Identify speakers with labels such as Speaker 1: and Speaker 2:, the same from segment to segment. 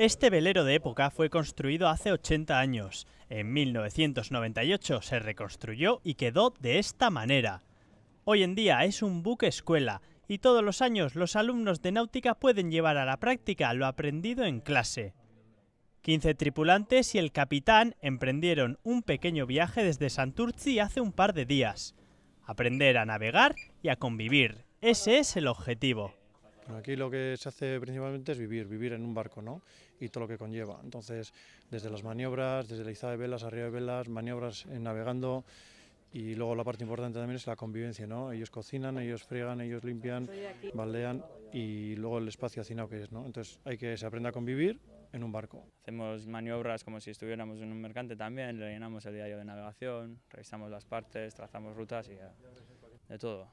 Speaker 1: Este velero de época fue construido hace 80 años. En 1998 se reconstruyó y quedó de esta manera. Hoy en día es un buque escuela y todos los años los alumnos de náutica pueden llevar a la práctica lo aprendido en clase. 15 tripulantes y el capitán emprendieron un pequeño viaje desde Santurzi hace un par de días. Aprender a navegar y a convivir. Ese es el objetivo
Speaker 2: aquí lo que se hace principalmente es vivir, vivir en un barco, ¿no? Y todo lo que conlleva. Entonces, desde las maniobras, desde la izada de velas, arriba de velas, maniobras navegando, y luego la parte importante también es la convivencia, ¿no? Ellos cocinan, ellos fregan, ellos limpian, baldean y luego el espacio hacinado que es, ¿no? Entonces hay que se aprenda a convivir en un barco. Hacemos maniobras como si estuviéramos en un mercante también, llenamos el diario de navegación, revisamos las partes, trazamos rutas y de todo.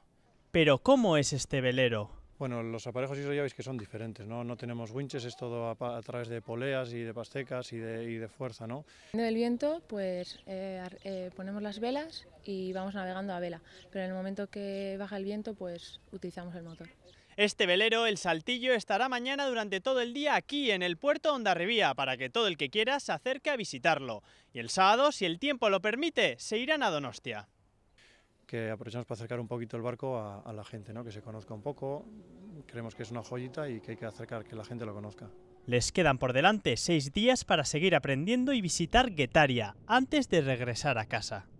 Speaker 2: Pero ¿cómo es este velero? Bueno, los aparejos eso ya veis que son diferentes, ¿no? No tenemos winches, es todo a, través de poleas y de pastecas y de, fuerza, ¿no?
Speaker 3: En el viento, pues eh, eh, ponemos las velas y vamos navegando a vela, pero en el momento que baja el viento, pues utilizamos el motor.
Speaker 1: Este velero, el Saltillo, estará mañana durante todo el día aquí en el puerto Ondarribía para que todo el que quiera se acerque a visitarlo. Y el sábado, si el tiempo lo permite, se irán a Donostia
Speaker 2: que aprovechamos para acercar un poquito el barco a, la gente, ¿no? que se conozca un poco. Creemos que es una joyita y que hay que acercar que la gente lo conozca.
Speaker 1: Les quedan por delante seis días para seguir aprendiendo y visitar Guetaria antes de regresar a casa.